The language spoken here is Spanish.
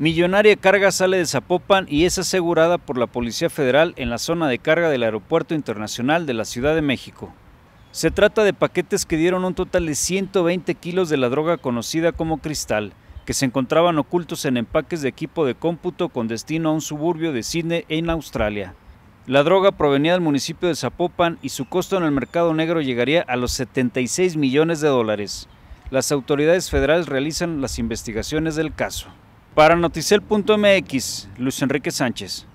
Millonaria carga sale de Zapopan y es asegurada por la Policía Federal en la zona de carga del Aeropuerto Internacional de la Ciudad de México. Se trata de paquetes que dieron un total de 120 kilos de la droga conocida como cristal, que se encontraban ocultos en empaques de equipo de cómputo con destino a un suburbio de Sydney en Australia. La droga provenía del municipio de Zapopan y su costo en el mercado negro llegaría a los 76 millones de dólares. Las autoridades federales realizan las investigaciones del caso. Para Noticel.mx, Luis Enrique Sánchez.